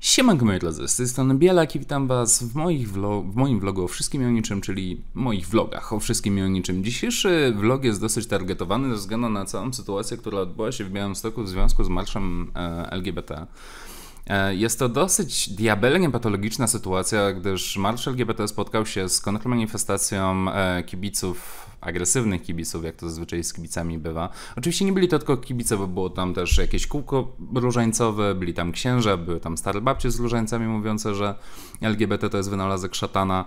Siemanko moi drodzy, z tej strony Bielak i witam was w, moich w moim vlogu o wszystkim i o niczym, czyli moich vlogach o wszystkim i o niczym. Dzisiejszy vlog jest dosyć targetowany ze względu na całą sytuację, która odbyła się w Białymstoku w związku z marszem e, LGBT. E, jest to dosyć diabelnie patologiczna sytuacja, gdyż marsz LGBT spotkał się z kontrmanifestacją e, kibiców agresywnych kibiców, jak to zazwyczaj z kibicami bywa. Oczywiście nie byli to tylko kibice, bo było tam też jakieś kółko różańcowe, byli tam księża, były tam stare babcie z różańcami mówiące, że LGBT to jest wynalazek szatana.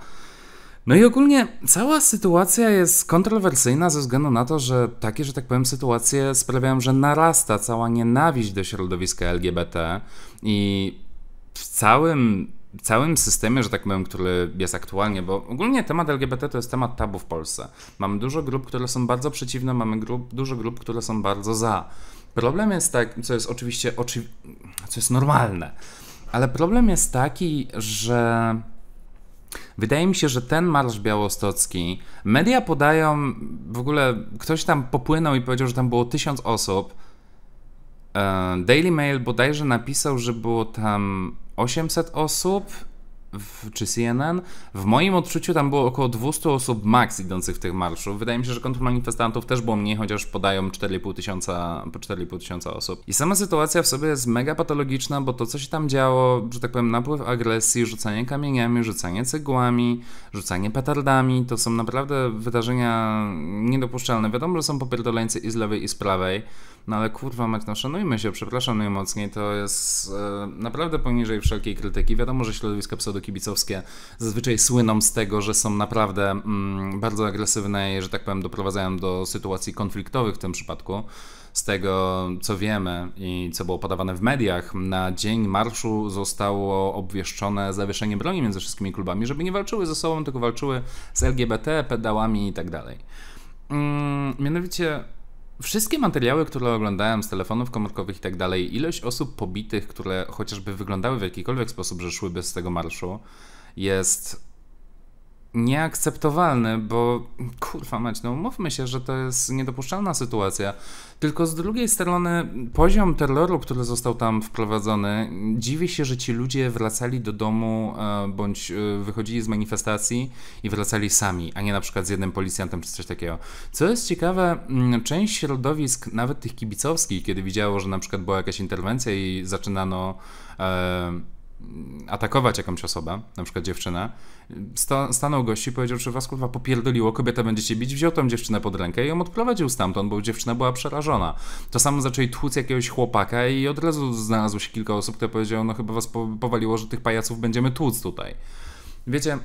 No i ogólnie cała sytuacja jest kontrowersyjna ze względu na to, że takie, że tak powiem, sytuacje sprawiają, że narasta cała nienawiść do środowiska LGBT i w całym całym systemie, że tak powiem, który jest aktualnie, bo ogólnie temat LGBT to jest temat tabu w Polsce. Mamy dużo grup, które są bardzo przeciwne, mamy grup, dużo grup, które są bardzo za. Problem jest tak, co jest oczywiście oczy... co jest normalne, ale problem jest taki, że Wydaje mi się, że ten marsz białostocki, media podają, w ogóle ktoś tam popłynął i powiedział, że tam było tysiąc osób. E, Daily Mail bodajże napisał, że było tam 800 osób w, czy CNN. W moim odczuciu tam było około 200 osób maks idących w tych marszów. Wydaje mi się, że kontrmanifestantów też było mniej, chociaż podają 4,5 tysiąca, 4,5 tysiąca osób. I sama sytuacja w sobie jest mega patologiczna, bo to, co się tam działo, że tak powiem, napływ agresji, rzucanie kamieniami, rzucanie cegłami, rzucanie petardami, to są naprawdę wydarzenia niedopuszczalne. Wiadomo, że są popierdoleńcy i z lewej, i z prawej. No ale kurwa mać, no szanujmy się, przepraszam najmocniej, to jest e, naprawdę poniżej wszelkiej krytyki. Wiadomo, że środowiska pseudokibicowskie zazwyczaj słyną z tego, że są naprawdę mm, bardzo agresywne i, że tak powiem, doprowadzają do sytuacji konfliktowych w tym przypadku z tego co wiemy i co było podawane w mediach, na dzień marszu zostało obwieszczone zawieszenie broni między wszystkimi klubami, żeby nie walczyły ze sobą, tylko walczyły z LGBT, pedałami i tak dalej. Mm, mianowicie Wszystkie materiały, które oglądałem z telefonów komórkowych i tak dalej, ilość osób pobitych, które chociażby wyglądały w jakikolwiek sposób, że szły bez tego marszu, jest nieakceptowalny, bo kurwa mać, no umówmy się, że to jest niedopuszczalna sytuacja. Tylko z drugiej strony poziom terroru, który został tam wprowadzony, dziwi się, że ci ludzie wracali do domu e, bądź e, wychodzili z manifestacji i wracali sami, a nie na przykład z jednym policjantem czy coś takiego. Co jest ciekawe, mm, część środowisk, nawet tych kibicowskich, kiedy widziało, że na przykład była jakaś interwencja i zaczynano e, atakować jakąś osobę, na przykład dziewczynę, sta, stanął gości i powiedział, że was kurwa popierdoliło, kobieta będzie bić, wziął tą dziewczynę pod rękę i ją odprowadził stamtąd, bo dziewczyna była przerażona. To samo zaczęli tłuc jakiegoś chłopaka i od razu znalazło się kilka osób, które powiedziało, no chyba was powaliło, że tych pajaców będziemy tłuc tutaj. Wiecie,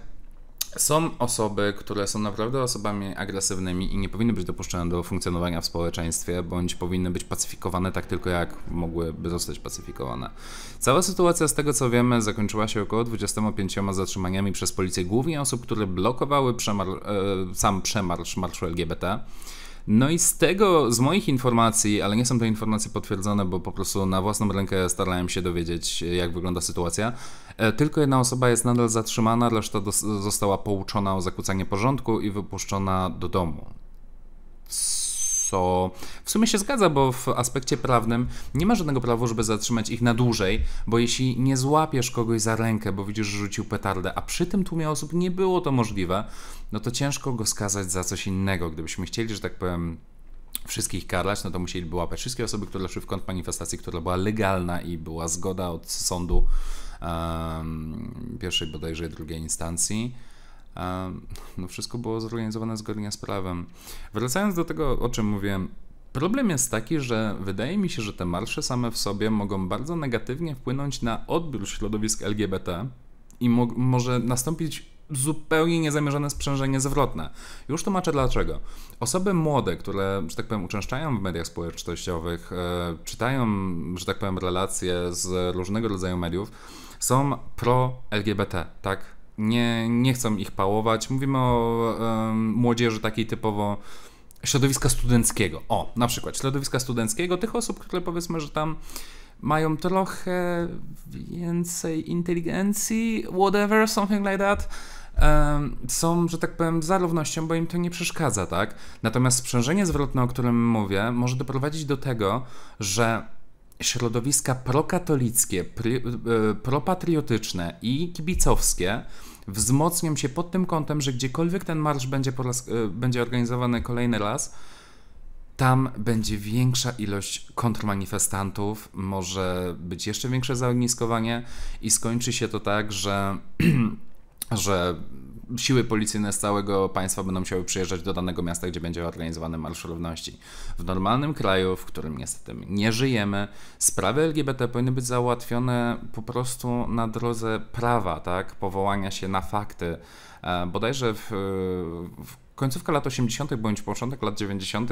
są osoby, które są naprawdę osobami agresywnymi i nie powinny być dopuszczone do funkcjonowania w społeczeństwie, bądź powinny być pacyfikowane tak tylko, jak mogłyby zostać pacyfikowane. Cała sytuacja, z tego co wiemy, zakończyła się około 25 zatrzymaniami przez policję, głównie osób, które blokowały przemar e, sam przemarsz marszu LGBT. No i z tego, z moich informacji, ale nie są to informacje potwierdzone, bo po prostu na własną rękę starałem się dowiedzieć, jak wygląda sytuacja. E, tylko jedna osoba jest nadal zatrzymana, reszta została pouczona o zakłócanie porządku i wypuszczona do domu co w sumie się zgadza, bo w aspekcie prawnym nie ma żadnego prawa, żeby zatrzymać ich na dłużej, bo jeśli nie złapiesz kogoś za rękę, bo widzisz, że rzucił petardę, a przy tym tłumie osób nie było to możliwe, no to ciężko go skazać za coś innego. Gdybyśmy chcieli, że tak powiem, wszystkich karać, no to musieliby łapać wszystkie osoby, które szły w kąt manifestacji, która była legalna i była zgoda od sądu um, pierwszej bodajże drugiej instancji. No wszystko było zorganizowane zgodnie z prawem. Wracając do tego, o czym mówiłem, Problem jest taki, że wydaje mi się, że te marsze same w sobie mogą bardzo negatywnie wpłynąć na odbiór środowisk LGBT i mo może nastąpić zupełnie niezamierzone sprzężenie zwrotne. Już tłumaczę dlaczego. Osoby młode, które, że tak powiem, uczęszczają w mediach społecznościowych, e, czytają, że tak powiem, relacje z różnego rodzaju mediów, są pro-LGBT, tak? nie, nie chcą ich pałować. Mówimy o um, młodzieży takiej typowo środowiska studenckiego. O, na przykład środowiska studenckiego, tych osób, które powiedzmy, że tam mają trochę więcej inteligencji, whatever, something like that. są, że tak powiem, za równością, bo im to nie przeszkadza, tak? Natomiast sprzężenie zwrotne, o którym mówię, może doprowadzić do tego, że środowiska prokatolickie, e, propatriotyczne i kibicowskie wzmocnią się pod tym kątem, że gdziekolwiek ten marsz będzie, raz, e, będzie organizowany kolejny raz, tam będzie większa ilość kontrmanifestantów, może być jeszcze większe zaogniskowanie i skończy się to tak, że, że siły policyjne z całego państwa będą musiały przyjeżdżać do danego miasta, gdzie będzie organizowany Marsz Równości. W normalnym kraju, w którym niestety nie żyjemy, sprawy LGBT powinny być załatwione po prostu na drodze prawa, tak? Powołania się na fakty. E, bodajże w, w końcówka lat 80. bądź początek lat 90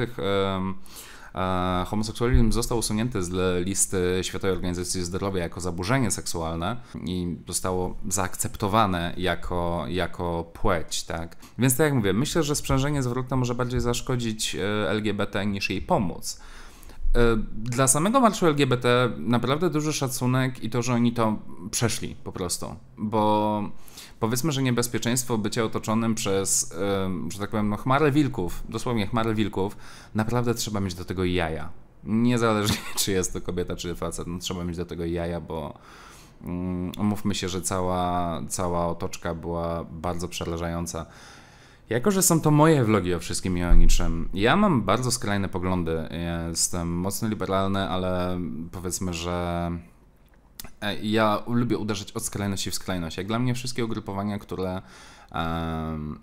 homoseksualizm został usunięty z listy Światowej Organizacji Zdrowia jako zaburzenie seksualne i zostało zaakceptowane jako, jako płeć, tak? Więc tak jak mówię, myślę, że sprzężenie zwrotne może bardziej zaszkodzić e, LGBT niż jej pomóc. E, dla samego marszu LGBT naprawdę duży szacunek i to, że oni to przeszli po prostu, bo powiedzmy, że niebezpieczeństwo bycia otoczonym przez, że tak powiem, no, chmarę wilków, dosłownie chmarę wilków, naprawdę trzeba mieć do tego jaja. Niezależnie, czy jest to kobieta, czy facet, no, trzeba mieć do tego jaja, bo mm, mówmy się, że cała, cała otoczka była bardzo przerażająca. Jako, że są to moje vlogi o wszystkim i o niczym, ja mam bardzo skrajne poglądy. Jestem mocno liberalny, ale powiedzmy, że E, ja lubię uderzać od skrajności w skrajność. Jak dla mnie wszystkie ugrupowania, które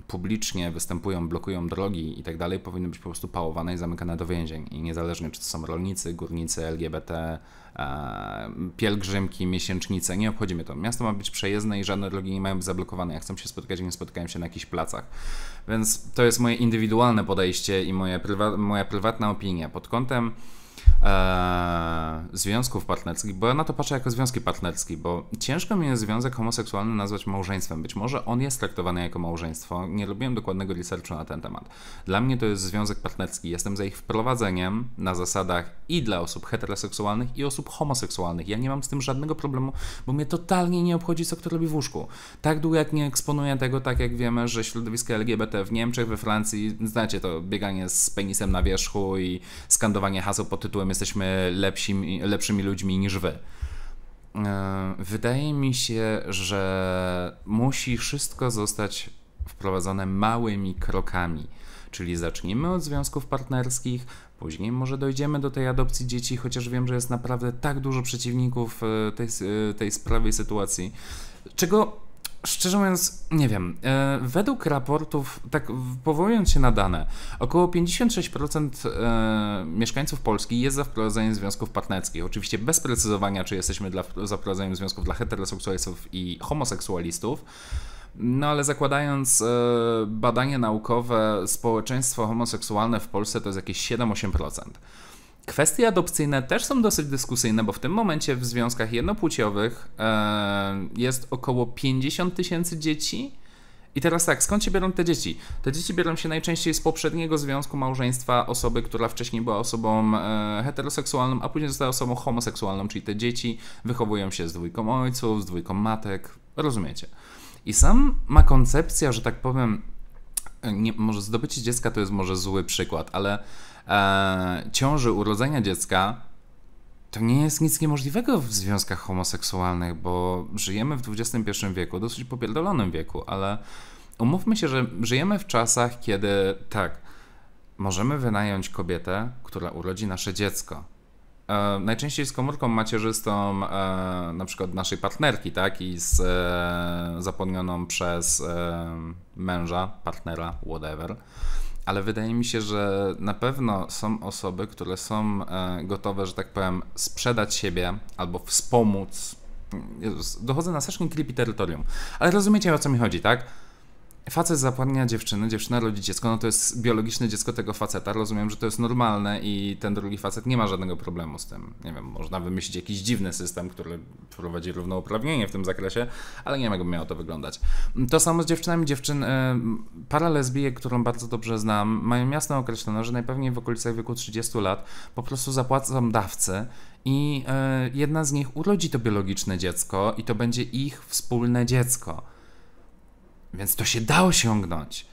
publicznie występują, blokują drogi i tak dalej, powinny być po prostu pałowane i zamykane do więzień. I niezależnie czy to są rolnicy, górnicy, LGBT, e, pielgrzymki, miesięcznice, nie obchodzimy to. Miasto ma być przejezdne i żadne drogi nie mają być zablokowane. Jak chcą się spotkać, nie spotkają się na jakichś placach. Więc to jest moje indywidualne podejście i moja, prywa moja prywatna opinia. Pod kątem e, związków partnerskich, bo ja na to patrzę jako związki partnerskie, bo ciężko mi jest związek homoseksualny nazwać małżeństwem. Być może on jest traktowany jako małżeństwo. Nie lubiłem dokładnego researchu na ten temat. Dla mnie to jest związek partnerski. Jestem za ich wprowadzeniem na zasadach i dla osób heteroseksualnych, i osób homoseksualnych. Ja nie mam z tym żadnego problemu, bo mnie totalnie nie obchodzi, co kto robi w łóżku. Tak długo jak nie eksponuję tego, tak jak wiemy, że środowisko LGBT w Niemczech, we Francji, znacie to bieganie z penisem na wierzchu i skandowanie haseł pod tytułem jesteśmy lepsi, lepszymi ludźmi niż wy. E, wydaje mi się, że musi wszystko zostać wprowadzone małymi krokami. Czyli zaczniemy od związków partnerskich, później może dojdziemy do tej adopcji dzieci, chociaż wiem, że jest naprawdę tak dużo przeciwników e, tej, e, tej sprawy i sytuacji, czego Szczerze mówiąc, nie wiem. E, według raportów, tak powołując się na dane, około 56% e, mieszkańców Polski jest za wprowadzeniem związków partnerskich. Oczywiście bez precyzowania, czy jesteśmy dla, za wprowadzeniem związków dla heteroseksualistów i homoseksualistów. No ale zakładając e, badanie naukowe, społeczeństwo homoseksualne w Polsce to jest jakieś 7-8%. Kwestie adopcyjne też są dosyć dyskusyjne, bo w tym momencie w związkach jednopłciowych e, jest około 50 tysięcy dzieci. I teraz tak, skąd się biorą te dzieci? Te dzieci biorą się najczęściej z poprzedniego związku małżeństwa osoby, która wcześniej była osobą e, heteroseksualną, a później została osobą homoseksualną, czyli te dzieci wychowują się z dwójką ojców, z dwójką matek, rozumiecie. I sam ma koncepcja, że tak powiem, e, nie, może zdobycie dziecka to jest może zły przykład, ale e, ciąży urodzenia dziecka, to nie jest nic niemożliwego w związkach homoseksualnych, bo żyjemy w XXI wieku, dosyć popierdolonym wieku, ale umówmy się, że żyjemy w czasach, kiedy tak, możemy wynająć kobietę, która urodzi nasze dziecko. E, najczęściej z komórką macierzystą e, na przykład naszej partnerki, tak, i z e, zapomnioną przez e, męża, partnera, whatever ale wydaje mi się, że na pewno są osoby, które są e, gotowe, że tak powiem, sprzedać siebie albo wspomóc. Dochodzę na session creepy terytorium, ale rozumiecie o co mi chodzi, tak? facet zapłania dziewczyny, dziewczyna rodzi dziecko, no to jest biologiczne dziecko tego faceta, rozumiem, że to jest normalne i ten drugi facet nie ma żadnego problemu z tym. Nie wiem, można wymyślić jakiś dziwny system, który prowadzi równouprawnienie w tym zakresie, ale nie wiem, jakby miało to wyglądać. To samo z dziewczynami. Dziewczyn, e, para lesbijek, którą bardzo dobrze znam, mają jasno określone, że najpewniej w okolicach wieku 30 lat po prostu zapłacą dawcy i e, jedna z nich urodzi to biologiczne dziecko i to będzie ich wspólne dziecko więc to się da osiągnąć.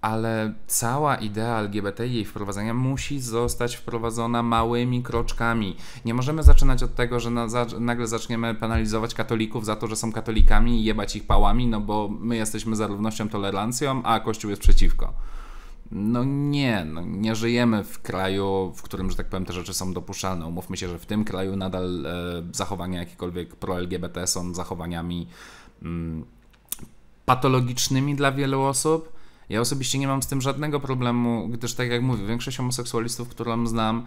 Ale cała idea LGBT i jej wprowadzenia musi zostać wprowadzona małymi kroczkami. Nie możemy zaczynać od tego, że na, za, nagle zaczniemy penalizować katolików za to, że są katolikami i jebać ich pałami, no bo my jesteśmy za równością, tolerancją, a Kościół jest przeciwko. No nie, no nie żyjemy w kraju, w którym, że tak powiem, te rzeczy są dopuszczalne. Umówmy się, że w tym kraju nadal e, zachowania jakiekolwiek pro-LGBT są zachowaniami. Mm, patologicznymi dla wielu osób. Ja osobiście nie mam z tym żadnego problemu, gdyż tak jak mówię, większość homoseksualistów, którą znam,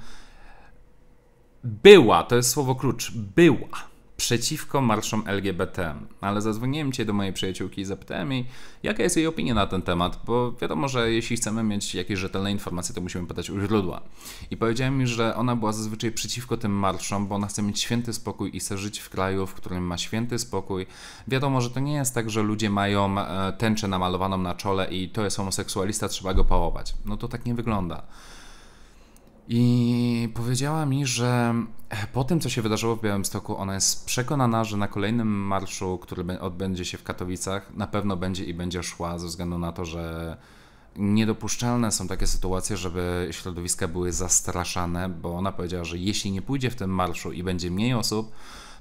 była, to jest słowo klucz, była przeciwko marszom LGBT. Ale zadzwoniłem cię do mojej przyjaciółki i zapytałem jej, jaka jest jej opinia na ten temat, bo wiadomo, że jeśli chcemy mieć jakieś rzetelne informacje, to musimy pytać u źródła. I powiedziałem mi, że ona była zazwyczaj przeciwko tym marszom, bo ona chce mieć święty spokój i chce żyć w kraju, w którym ma święty spokój. Wiadomo, że to nie jest tak, że ludzie mają e, tęczę namalowaną na czole i to jest homoseksualista, trzeba go pałować. No to tak nie wygląda. I powiedziała mi, że po tym, co się wydarzyło w Białymstoku, ona jest przekonana, że na kolejnym marszu, który odbędzie się w Katowicach, na pewno będzie i będzie szła, ze względu na to, że niedopuszczalne są takie sytuacje, żeby środowiska były zastraszane, bo ona powiedziała, że jeśli nie pójdzie w tym marszu i będzie mniej osób,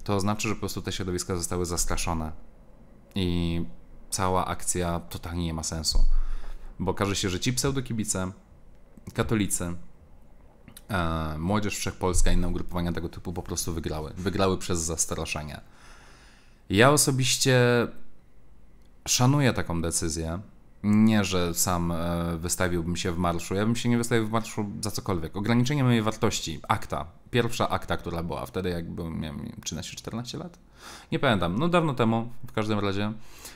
to znaczy, że po prostu te środowiska zostały zastraszone. I cała akcja totalnie nie ma sensu. Bo okaże się, że ci pseudokibice, katolicy, E, młodzież Wszechpolska i inne ugrupowania tego typu po prostu wygrały. Wygrały przez zastraszenie. Ja osobiście szanuję taką decyzję, nie, że sam e, wystawiłbym się w marszu. Ja bym się nie wystawił w marszu za cokolwiek. Ograniczenie mojej wartości, akta, pierwsza akta, która była wtedy, jak byłem, miałem 13-14 lat. Nie pamiętam, no dawno temu, w każdym razie.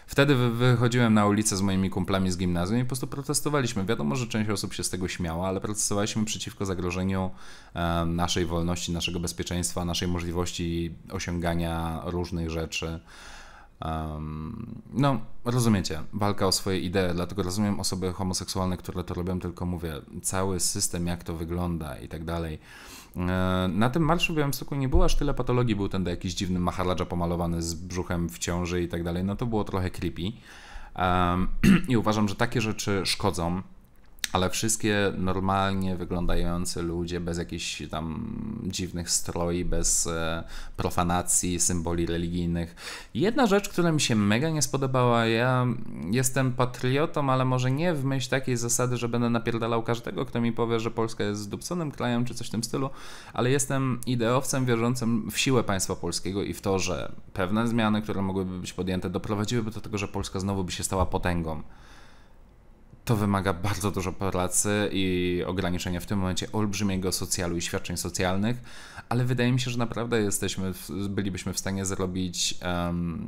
Wtedy wychodziłem na ulicę z moimi kumplami z gimnazjum i po prostu protestowaliśmy. Wiadomo, że część osób się z tego śmiała, ale protestowaliśmy przeciwko zagrożeniu e, naszej wolności, naszego bezpieczeństwa, naszej możliwości osiągania różnych rzeczy. Um, no, rozumiecie, walka o swoje idee, dlatego rozumiem osoby homoseksualne, które to robią, tylko mówię, cały system, jak to wygląda i tak dalej. E, na tym marszu w Białymstoku nie było aż tyle patologii, był ten jakiś dziwny maharadża pomalowany z brzuchem w ciąży i tak dalej, no to było trochę creepy. Um, I uważam, że takie rzeczy szkodzą ale wszystkie normalnie wyglądające ludzie, bez jakichś tam dziwnych stroi, bez e, profanacji, symboli religijnych. Jedna rzecz, która mi się mega nie spodobała, ja jestem patriotą, ale może nie w myśl takiej zasady, że będę napierdalał każdego, kto mi powie, że Polska jest zdupconym krajem, czy coś w tym stylu, ale jestem ideowcem wierzącym w siłę państwa polskiego i w to, że pewne zmiany, które mogłyby być podjęte, doprowadziłyby do tego, że Polska znowu by się stała potęgą to wymaga bardzo dużo pracy i ograniczenia w tym momencie olbrzymiego socjalu i świadczeń socjalnych, ale wydaje mi się, że naprawdę jesteśmy, bylibyśmy w stanie zrobić. Um,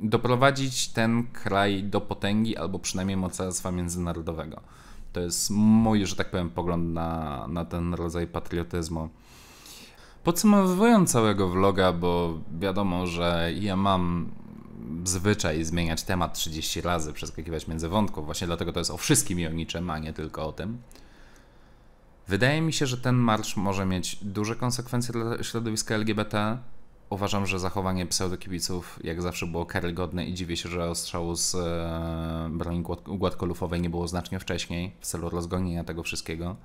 doprowadzić ten kraj do potęgi albo przynajmniej mocarstwa międzynarodowego. To jest mój, że tak powiem, pogląd na, na ten rodzaj patriotyzmu. Podsumowując całego vloga, bo wiadomo, że ja mam zwyczaj zmieniać temat 30 razy, przeskakiwać między wątków. Właśnie dlatego to jest o wszystkim i o niczym, a nie tylko o tym. Wydaje mi się, że ten marsz może mieć duże konsekwencje dla środowiska LGBT. Uważam, że zachowanie pseudokibiców jak zawsze było karygodne i dziwię się, że ostrzału z e, broni gładkolufowej nie było znacznie wcześniej w celu rozgonienia tego wszystkiego.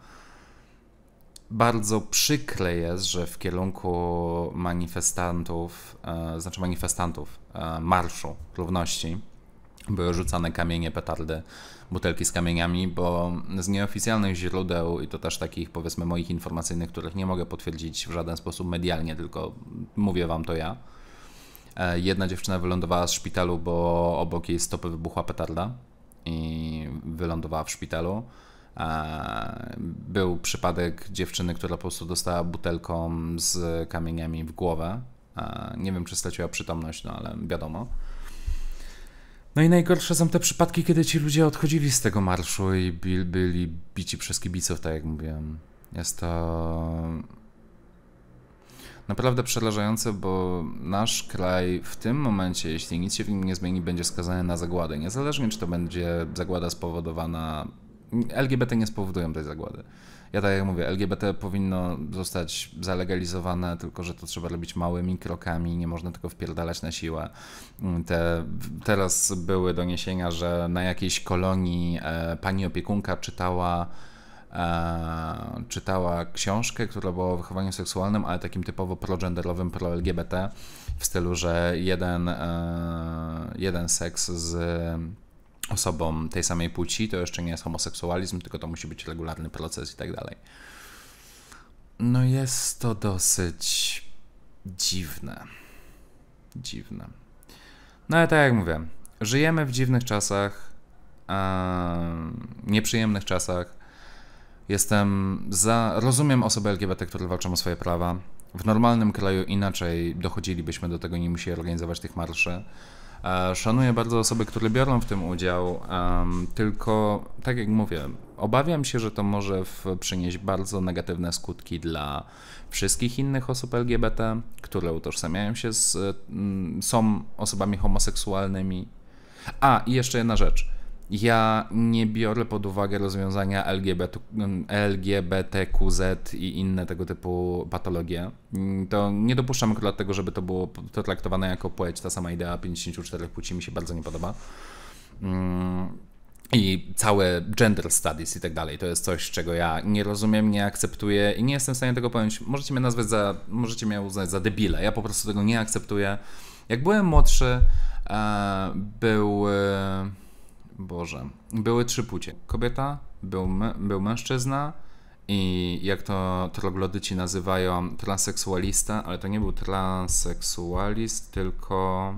Bardzo przykre jest, że w kierunku manifestantów, e, znaczy manifestantów, E, marszu Równości były rzucane kamienie, petardy, butelki z kamieniami, bo z nieoficjalnych źródeł i to też takich powiedzmy moich informacyjnych, których nie mogę potwierdzić w żaden sposób medialnie, tylko mówię wam to ja. E, jedna dziewczyna wylądowała z szpitalu, bo obok jej stopy wybuchła petarda i wylądowała w szpitalu. E, był przypadek dziewczyny, która po prostu dostała butelką z kamieniami w głowę E, nie wiem, czy straciła przytomność, no ale wiadomo. No i najgorsze są te przypadki, kiedy ci ludzie odchodzili z tego marszu i byli bici przez kibiców, tak jak mówiłem. Jest to naprawdę przerażające, bo nasz kraj w tym momencie, jeśli nic się w nim nie zmieni, będzie skazany na zagładę. Niezależnie, czy to będzie zagłada spowodowana. LGBT nie spowodują tej zagłady. Ja tak jak mówię, LGBT powinno zostać zalegalizowane, tylko że to trzeba robić małymi krokami, nie można tego wpierdalać na siłę. Mm, te, teraz były doniesienia, że na jakiejś kolonii e, pani opiekunka czytała e, czytała książkę, która była o wychowaniu seksualnym, ale takim typowo progenderowym, pro-LGBT, w stylu, że jeden, e, jeden seks z osobom tej samej płci, to jeszcze nie jest homoseksualizm, tylko to musi być regularny proces i tak dalej. No jest to dosyć dziwne. Dziwne. No ale tak jak mówię, żyjemy w dziwnych czasach, nieprzyjemnych czasach. Jestem za. Rozumiem osoby LGBT, które walczą o swoje prawa. W normalnym kraju inaczej dochodzilibyśmy do tego, nie musieli organizować tych marszy. E, szanuję bardzo osoby, które biorą w tym udział, tylko tak jak mówię, obawiam się, że to może przynieść bardzo negatywne skutki dla wszystkich innych osób LGBT, które utożsamiają się z, są osobami homoseksualnymi. A, i jeszcze jedna rzecz ja nie biorę pod uwagę rozwiązania LGBT, mm, LGBTQZ i inne tego typu patologie. Mm, to nie dopuszczam tylko dlatego, żeby to było traktowane jako płeć. Ta sama idea 54 płci mi się bardzo nie podoba. Mm, I całe gender studies i tak dalej. To jest coś, czego ja nie rozumiem, nie akceptuję i nie jestem w stanie tego pojąć. Możecie mnie nazwać za, możecie mnie uznać za debile. Ja po prostu tego nie akceptuję. Jak byłem młodszy, e, był e, Boże, były trzy płcie. Kobieta, był, był mężczyzna i jak to troglodyci nazywają, transseksualista, ale to nie był transseksualist, tylko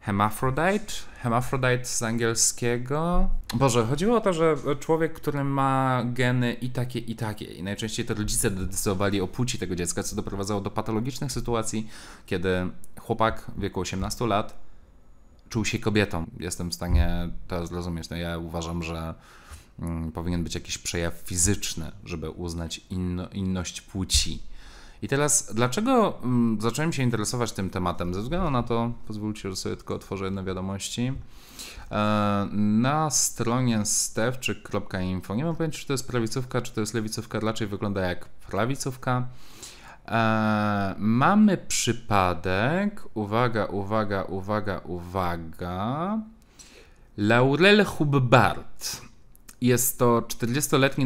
hemafrodite. Hemafrodite z angielskiego. Boże, chodziło o to, że człowiek, który ma geny i takie, i takie, i najczęściej to rodzice decydowali o płci tego dziecka, co doprowadzało do patologicznych sytuacji, kiedy chłopak w wieku 18 lat czuł się kobietą. Jestem w stanie to zrozumieć. No ja uważam, że mm, powinien być jakiś przejaw fizyczny, żeby uznać inno, inność płci. I teraz, dlaczego mm, zacząłem się interesować tym tematem? Ze względu na to, pozwólcie, że sobie tylko otworzę jedne wiadomości. E, na stronie stewczyk.info, nie mam pojęcia, czy to jest prawicówka, czy to jest lewicówka, raczej wygląda jak prawicówka. E, mamy przypadek. Uwaga, uwaga, uwaga, uwaga. Laurel Hubbard. Jest to 40-letni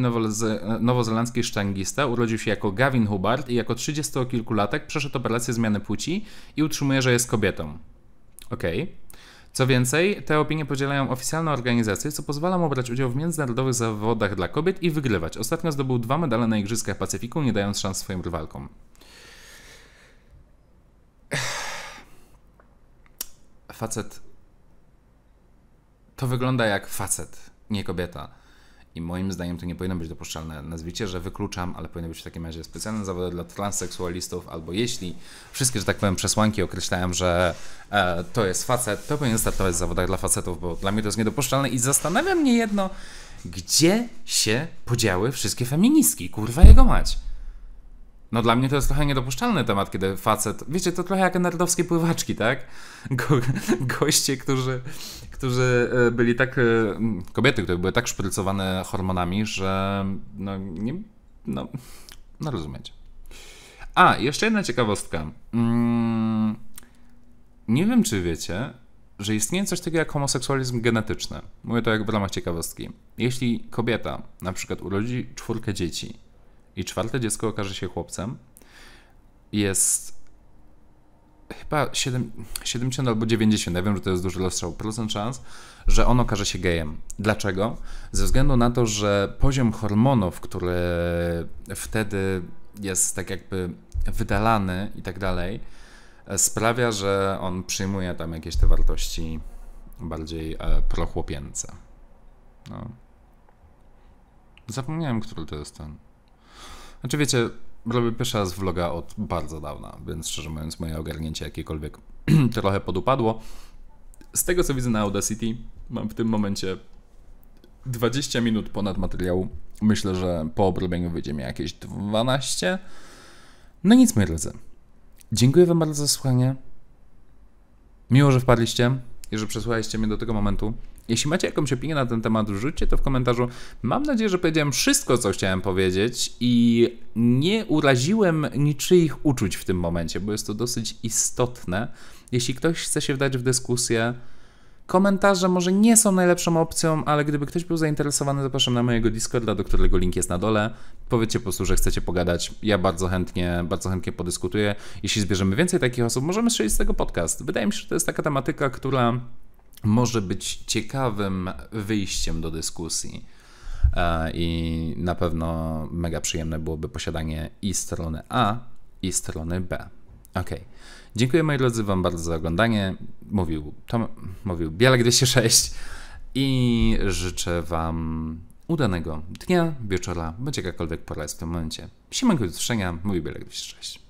nowozelandzki sztangista. Urodził się jako Gavin Hubbard i jako 30-kilkulatek przeszedł operację zmiany płci i utrzymuje, że jest kobietą. Okej. Okay. Co więcej, te opinie podzielają oficjalne organizacje, co pozwala mu brać udział w międzynarodowych zawodach dla kobiet i wygrywać. Ostatnio zdobył dwa medale na Igrzyskach Pacyfiku, nie dając szans swoim rywalkom. Facet. To wygląda jak facet, nie kobieta. I moim zdaniem to nie powinno być dopuszczalne. Nazwicie, że wykluczam, ale powinno być w takim razie specjalne zawody dla transseksualistów, albo jeśli wszystkie, że tak powiem, przesłanki określałem, że e, to jest facet, to powinien startować w zawodach dla facetów, bo dla mnie to jest niedopuszczalne. I zastanawia mnie jedno, gdzie się podziały wszystkie feministki, kurwa jego mać. No dla mnie to jest trochę niedopuszczalny temat, kiedy facet, wiecie, to trochę jak nerdowskie pływaczki, tak? Go, goście, którzy, którzy e, byli tak, e, kobiety, które były tak szprycowane hormonami, że no nie, no, no rozumiecie. A, jeszcze jedna ciekawostka. Mm, nie wiem, czy wiecie, że istnieje coś takiego jak homoseksualizm genetyczny. Mówię to jak w ramach ciekawostki. Jeśli kobieta na przykład urodzi czwórkę dzieci i czwarte dziecko okaże się chłopcem, jest chyba 7, 70 albo 90, ja wiem, że to jest duży rozstrzał, procent szans, że on okaże się gejem. Dlaczego? Ze względu na to, że poziom hormonów, który wtedy jest tak jakby wydalany i tak dalej, sprawia, że on przyjmuje tam jakieś te wartości bardziej e, prochłopięce. No. Zapomniałem, który to jest ten. Znaczy wiecie, robię pierwszy raz vloga od bardzo dawna, więc szczerze mówiąc moje ogarnięcie jakiekolwiek trochę podupadło. Z tego co widzę na Audacity, mam w tym momencie 20 minut ponad materiału. Myślę, że po obrobieniu wyjdzie mi jakieś 12. No nic, moi drodzy. Dziękuję wam bardzo za słuchanie. Miło, że wpadliście i że przesłuchaliście mnie do tego momentu. Jeśli macie jakąś opinię na ten temat, rzućcie to w komentarzu. Mam nadzieję, że powiedziałem wszystko, co chciałem powiedzieć i nie uraziłem niczyich uczuć w tym momencie, bo jest to dosyć istotne. Jeśli ktoś chce się wdać w dyskusję, komentarze może nie są najlepszą opcją, ale gdyby ktoś był zainteresowany, zapraszam na mojego Discorda, do którego link jest na dole. Powiedzcie po prostu, że chcecie pogadać. Ja bardzo chętnie, bardzo chętnie podyskutuję. Jeśli zbierzemy więcej takich osób, możemy strzelić z tego podcast. Wydaje mi się, że to jest taka tematyka, która może być ciekawym wyjściem do dyskusji. E, I na pewno mega przyjemne byłoby posiadanie i strony A, i strony B. Ok. Dziękuję moi drodzy Wam bardzo za oglądanie. Mówił, Tom, mówił Bielak206 i życzę Wam udanego dnia, wieczora, bądź jakakolwiek pora jest w tym momencie. Siemanko do usłyszenia, mówi Bielak206.